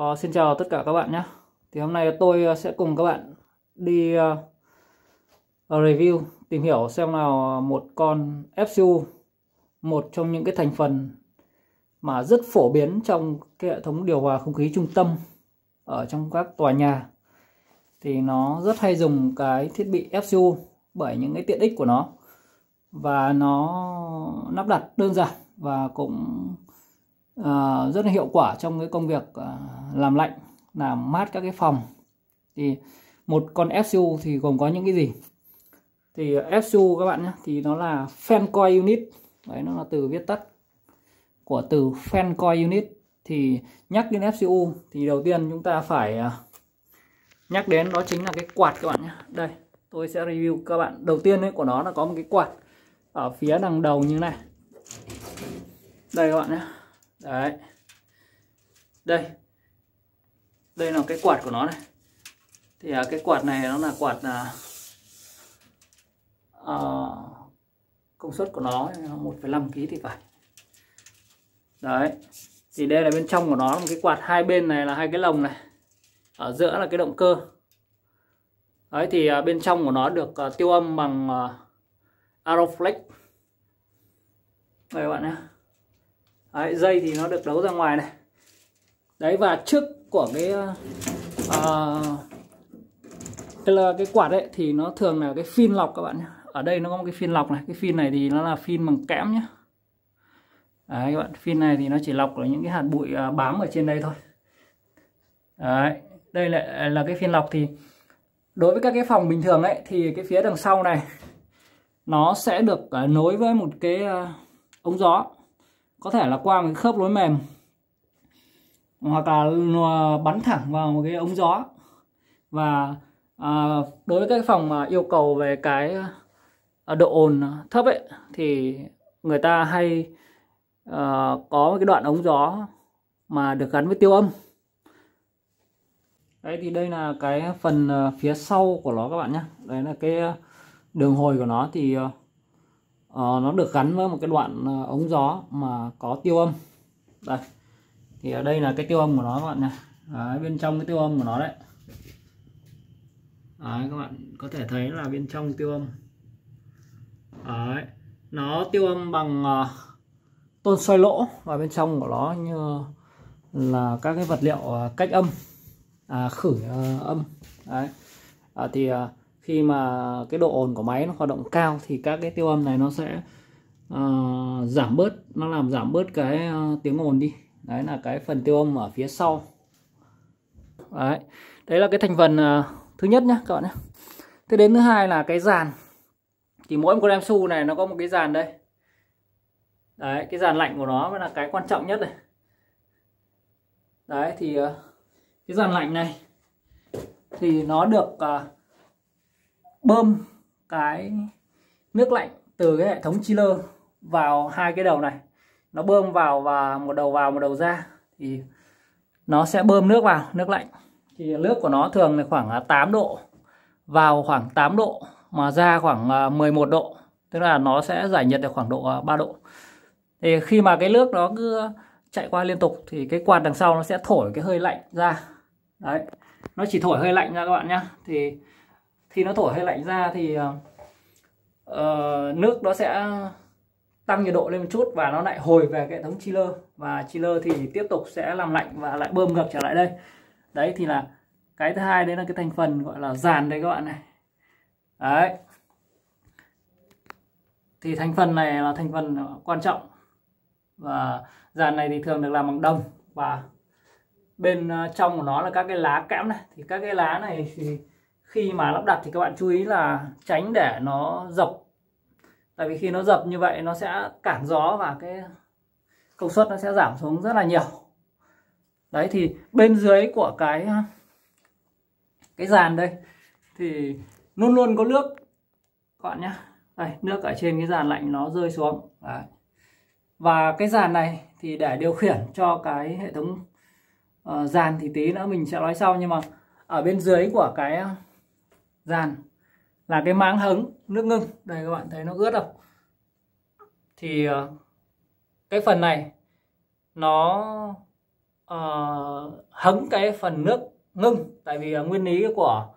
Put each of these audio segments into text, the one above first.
Uh, xin chào tất cả các bạn nhé Thì hôm nay tôi ờ, sẽ cùng các bạn đi uh, review tìm hiểu xem nào một con FCU một trong những cái thành phần mà rất phổ biến trong cái hệ thống điều hòa không khí trung tâm ở trong các tòa nhà thì nó rất hay dùng cái thiết bị FCU bởi những cái tiện ích của nó và nó lắp đặt đơn giản và cũng Ờ, rất là hiệu quả trong cái công việc ờ, làm lạnh làm mát các cái phòng thì một con FCU thì gồm có những cái gì thì FCU các bạn nhé thì nó là fan coil unit đấy nó là từ viết tắt của từ fan coil unit thì nhắc đến FCU thì đầu tiên chúng ta phải ờ, nhắc đến đó chính là cái quạt các bạn nhé đây tôi sẽ review các bạn đầu tiên ấy, của nó là có một cái quạt ở phía đằng đầu như này đây các bạn nhé đấy đây đây là cái quạt của nó này thì à, cái quạt này nó là quạt à, à, công suất của nó 1,5 kg thì phải đấy thì đây là bên trong của nó một cái quạt hai bên này là hai cái lồng này ở giữa là cái động cơ đấy thì à, bên trong của nó được à, tiêu âm bằng à, Aeroflex đây các bạn nhé đấy, dây thì nó được đấu ra ngoài này đấy và trước của cái uh, cái, là cái quạt ấy thì nó thường là cái phin lọc các bạn nhé ở đây nó có một cái phin lọc này cái phin này thì nó là phin bằng kẽm nhé đấy các bạn phin này thì nó chỉ lọc ở những cái hạt bụi à, bám ở trên đây thôi đấy đây lại là cái phiên lọc thì đối với các cái phòng bình thường ấy thì cái phía đằng sau này nó sẽ được à, nối với một cái ống gió có thể là qua một cái khớp nối mềm hoặc là ờ, bắn thẳng vào một cái ống gió và à, đối với cái phòng mà yêu cầu về cái ờ, độ ồn thấp ấy thì người ta hay à, có cái đoạn ống gió mà được gắn với tiêu âm đấy thì đây là cái phần phía sau của nó các bạn nhé đấy là cái đường hồi của nó thì Ờ, nó được gắn với một cái đoạn ờ, ống gió mà có tiêu âm đây thì ở đây là cái tiêu âm của nó các bạn nè, bên trong cái tiêu âm của nó đấy đấy các bạn có thể thấy là bên trong tiêu âm đấy nó tiêu âm bằng ờ, tôn xoay lỗ và bên trong của nó như là các cái vật liệu cách âm à, khử âm đấy à, thì uh, khi mà cái độ ồn của máy nó hoạt động cao thì các cái tiêu âm này nó sẽ uh, giảm bớt nó làm giảm bớt cái uh, tiếng ồn đi đấy là cái phần tiêu âm ở phía sau đấy đấy là cái thành phần uh, thứ nhất nhá các bạn nhé thế đến thứ hai là cái dàn thì mỗi một con em su này nó có một cái dàn đây đấy cái dàn lạnh của nó mới là cái quan trọng nhất này đấy thì uh, cái dàn lạnh này thì nó được uh, bơm cái nước lạnh từ cái hệ thống chiller vào hai cái đầu này nó bơm vào và một đầu vào một đầu ra thì nó sẽ bơm nước vào nước lạnh thì nước của nó thường là khoảng 8 à, độ vào khoảng 8 độ mà ra khoảng 11 à, độ tức là nó sẽ giải nhiệt được khoảng độ 3 à, độ thì khi mà cái nước nó cứ chạy qua liên tục thì cái quạt đằng sau nó sẽ thổi cái hơi lạnh ra đấy nó chỉ thổi hơi lạnh ra các bạn nhé, thì khi nó thổi hơi lạnh ra thì uh, nước nó sẽ tăng nhiệt độ lên một chút và nó lại hồi về hệ thống chiller và chiller thì tiếp tục sẽ làm lạnh và lại bơm ngược trở lại đây đấy thì là cái thứ hai đấy là cái thành phần gọi là dàn đấy các bạn này đấy thì thành phần này là thành phần quan trọng và dàn này thì thường được làm bằng đồng và bên ờ, trong của nó là các cái lá kẽm này thì các cái lá này thì khi mà ừ. lắp đặt thì các bạn chú ý là tránh để nó dập tại vì khi nó dập như vậy nó sẽ cản gió và cái công suất nó sẽ giảm xuống rất là nhiều đấy thì bên dưới của cái cái dàn đây thì luôn luôn có nước các bạn nhé đây nước ở trên cái dàn lạnh nó rơi xuống đấy. và cái dàn này thì để điều khiển cho cái hệ thống uh, dàn thì tí nữa mình sẽ nói sau nhưng mà ở bên dưới của cái dàn là cái máng hứng nước ngưng đây các bạn thấy nó ướt không thì ờ, cái phần này nó uh, hứng cái phần nước ngưng tại vì ờ, nguyên lý của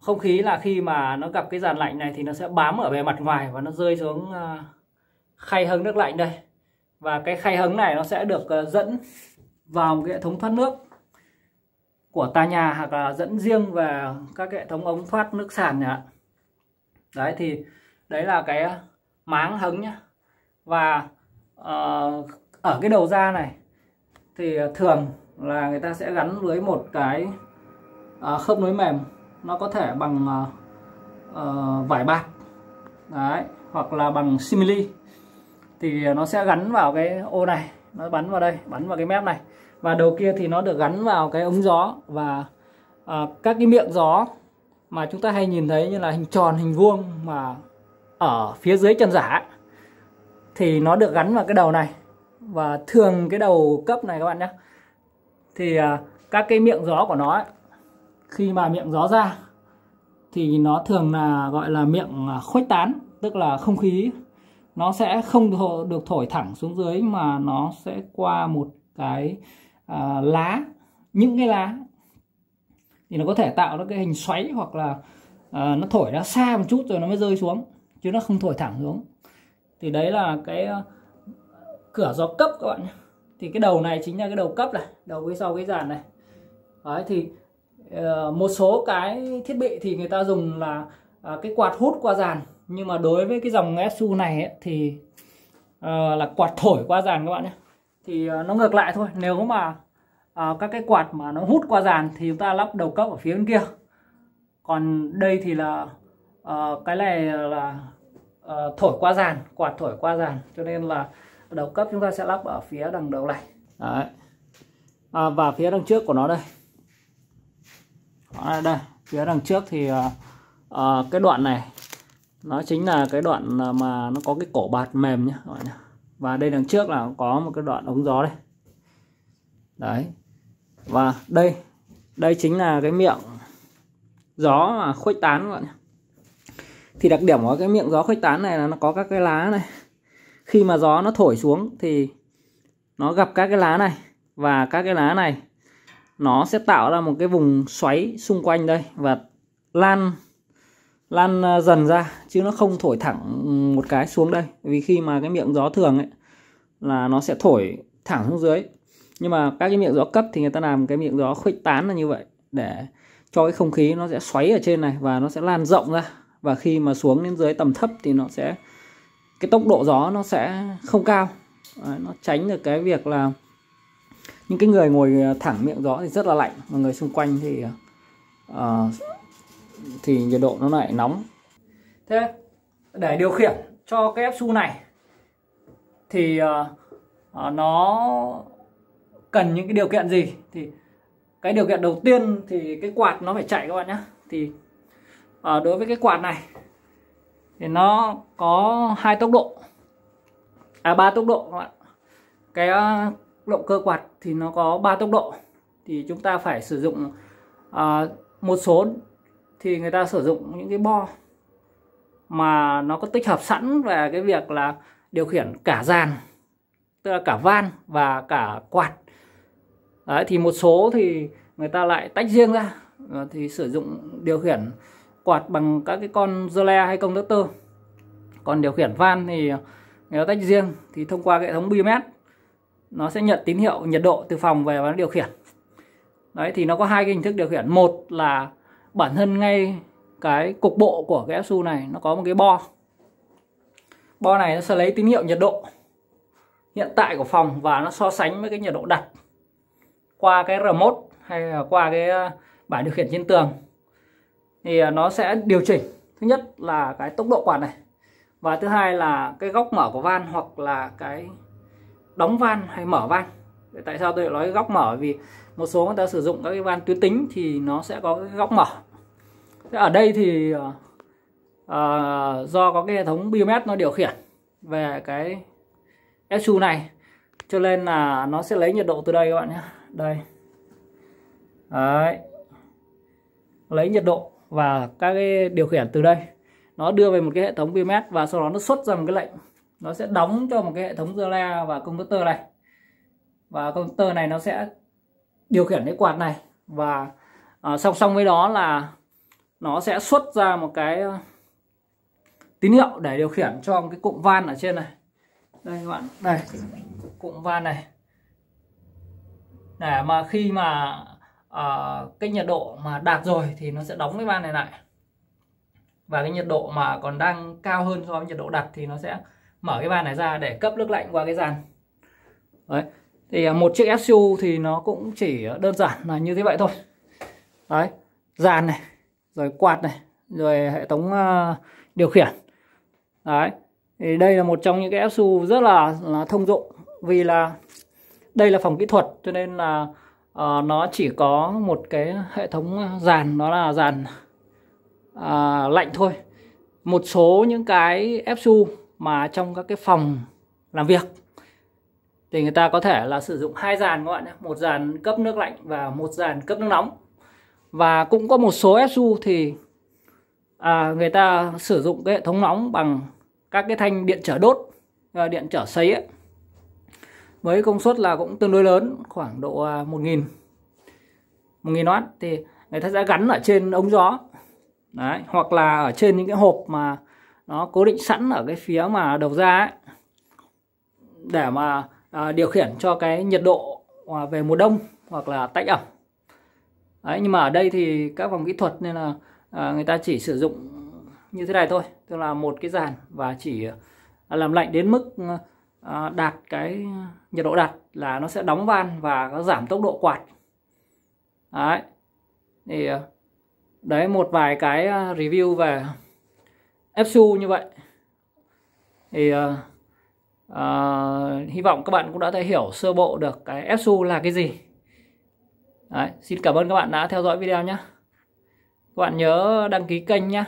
không khí là khi mà nó gặp cái dàn lạnh này thì nó sẽ bám ở bề mặt ngoài và nó rơi xuống uh, khay hứng nước lạnh đây và cái khay hứng này nó sẽ được uh, dẫn vào cái hệ thống thoát nước của tòa nhà hoặc là dẫn riêng về các hệ thống ống thoát nước sàn nhá đấy thì đấy là cái máng hứng nhá và uh, ở cái đầu ra này thì thường là người ta sẽ gắn với một cái uh, khớp nối mềm nó có thể bằng uh, uh, vải bạc đấy hoặc là bằng simili thì nó sẽ gắn vào cái ô này nó bắn vào đây bắn vào cái mép này và đầu kia thì nó được gắn vào cái ống gió và à, các cái miệng gió mà chúng ta hay nhìn thấy như là hình tròn hình vuông mà ở phía dưới chân giả thì nó được gắn vào cái đầu này và thường cái đầu cấp này các bạn nhé thì à, các cái miệng gió của nó ấy, khi mà miệng gió ra thì nó thường là gọi là miệng à, khuếch tán tức là không khí nó sẽ không được thổi thẳng xuống dưới mà nó sẽ qua một cái à, lá những cái lá thì nó có thể tạo ra cái hình xoáy hoặc là à, nó thổi ra xa một chút rồi nó mới rơi xuống chứ nó không thổi thẳng xuống thì đấy là cái à, cửa gió cấp các bạn nhé thì cái đầu này chính là cái đầu cấp này đầu phía sau cái dàn này đấy thì à, một số cái thiết bị thì người ta dùng là à, cái quạt hút qua dàn nhưng mà đối với cái dòng SU này ấy, thì là quạt thổi qua dàn các bạn nhé thì ờ, nó ngược lại thôi nếu mà à, các cái quạt mà nó hút qua dàn thì chúng ta lắp đầu cấp ở phía bên kia còn đây thì là à, cái này là à, thổi qua dàn quạt thổi qua dàn cho nên là đầu cấp chúng ta sẽ lắp ở phía đằng đầu này Đấy. À, và phía đằng trước của nó đây à, đây phía đằng trước thì à, à, cái đoạn này nó chính là cái đoạn mà nó có cái cổ bạt mềm nhé các bạn nhé và đây đằng trước là có một cái đoạn ống gió đây đấy và đây đây chính là cái miệng gió mà khuếch tán các bạn thì đặc điểm của cái miệng gió khuếch tán này là nó có các cái lá này khi mà gió nó thổi xuống thì nó gặp các cái lá này và các cái lá này nó sẽ tạo ra một cái vùng xoáy xung quanh đây và lan lan ờ, dần ra chứ nó không thổi thẳng một cái xuống đây vì khi mà cái miệng gió thường ấy là nó sẽ thổi thẳng xuống dưới nhưng mà các cái miệng gió cấp thì người ta làm cái miệng gió khuếch tán là như vậy để cho cái không khí nó sẽ xoáy ở trên này và nó sẽ lan rộng ra và khi mà xuống đến dưới tầm thấp thì nó sẽ cái tốc độ gió nó sẽ không cao Đấy, nó tránh được cái việc là những cái người ngồi ờ, thẳng miệng gió thì rất là lạnh mà người xung quanh thì uh, thì nhiệt độ nó lại nóng thế để điều khiển cho cái ép su này thì uh, nó cần những cái điều kiện gì thì cái điều kiện đầu tiên thì cái quạt nó phải chạy các bạn nhé thì à, đối với cái quạt này thì nó có hai tốc độ à ba tốc độ các bạn cái động cơ quạt thì nó có ba tốc độ thì chúng ta phải sử dụng à, một số thì người ta sử dụng những cái bo mà nó có tích hợp sẵn về cái việc là điều khiển cả dàn tức là cả van và cả quạt đấy thì một số thì người ta lại tách riêng ra thì sử dụng điều khiển quạt bằng các cái con dơ le hay công tơ tơ còn điều khiển van thì người ta tách riêng thì thông qua hệ thống bimet, nó sẽ nhận tín hiệu nhiệt độ từ phòng về và nó điều khiển đấy thì nó có hai cái hình thức điều khiển một là bản thân ngay cái cục bộ của cái FSU này nó có một cái bo bo này nó sẽ lấy tín hiệu nhiệt độ hiện tại của phòng và nó so sánh với cái nhiệt độ đặt qua cái remote hay là qua cái ờ, bảng điều khiển trên tường thì ờ, nó sẽ điều chỉnh thứ nhất là cái tốc độ quạt này và thứ hai là cái góc mở của van hoặc là cái đóng van hay mở van tại sao tôi lại nói góc mở vì một số người ta sử dụng các cái van tuyến tính thì nó sẽ có cái góc mở thế ở đây thì uh, do có cái hệ thống biomet nó điều khiển về cái SU này cho nên là nó sẽ lấy nhiệt độ từ đây các bạn nhé đây Đấy. lấy nhiệt độ và các cái điều khiển từ đây nó đưa về một cái hệ thống biomet và sau đó nó xuất ra một cái lệnh nó sẽ đóng cho một cái hệ thống Zala và công tơ này và công tơ này nó sẽ điều khiển cái quạt này và à, song song với đó là nó sẽ xuất ra một cái ờ, tín hiệu để điều khiển cho cái cụm van ở trên này đây các bạn đây cụm van này để mà khi mà uh, cái nhiệt độ mà đạt rồi thì nó sẽ đóng cái van này lại và cái nhiệt độ mà còn đang cao hơn so với nhiệt độ đặt thì nó sẽ mở cái van này ra để cấp nước lạnh qua cái dàn đấy thì ờ, một chiếc SU thì nó cũng chỉ đơn giản là như thế vậy thôi đấy dàn này rồi quạt này rồi hệ thống uh, điều khiển đấy thì đây là một trong những cái FSU rất là, là thông dụng vì là đây là phòng kỹ thuật cho nên là uh, nó chỉ có một cái hệ thống dàn đó là dàn uh, lạnh thôi một số những cái FSU mà trong các cái phòng làm việc thì người ta có thể là sử dụng hai dàn các bạn nhé một dàn cấp nước lạnh và một dàn cấp nước nóng và cũng có một số SU thì à, người ta sử dụng cái hệ thống nóng bằng các cái thanh điện trở đốt à, điện trở sấy ấy. với công suất là cũng tương đối lớn khoảng độ 1.000 à, 1.000W thì người ta sẽ gắn ở trên ống gió Đấy, hoặc là ở trên những cái hộp mà nó cố định sẵn ở cái phía mà đầu ra ấy, để mà à, điều khiển cho cái nhiệt độ à, về mùa đông hoặc là tách ẩm Đấy, nhưng mà ở đây thì các vòng kỹ thuật nên là à, người ta chỉ sử dụng như thế này thôi tức là một cái dàn và chỉ à, làm lạnh đến mức à, đạt cái nhiệt độ đặt là nó sẽ đóng van và nó giảm tốc độ quạt đấy thì à, đấy một vài cái à, review về FSU như vậy thì à, à, hy vọng các bạn cũng đã thấy hiểu sơ bộ được cái FSU là cái gì Đấy, xin cảm ơn các bạn đã theo dõi video nhé. Các bạn nhớ đăng ký kênh nhé.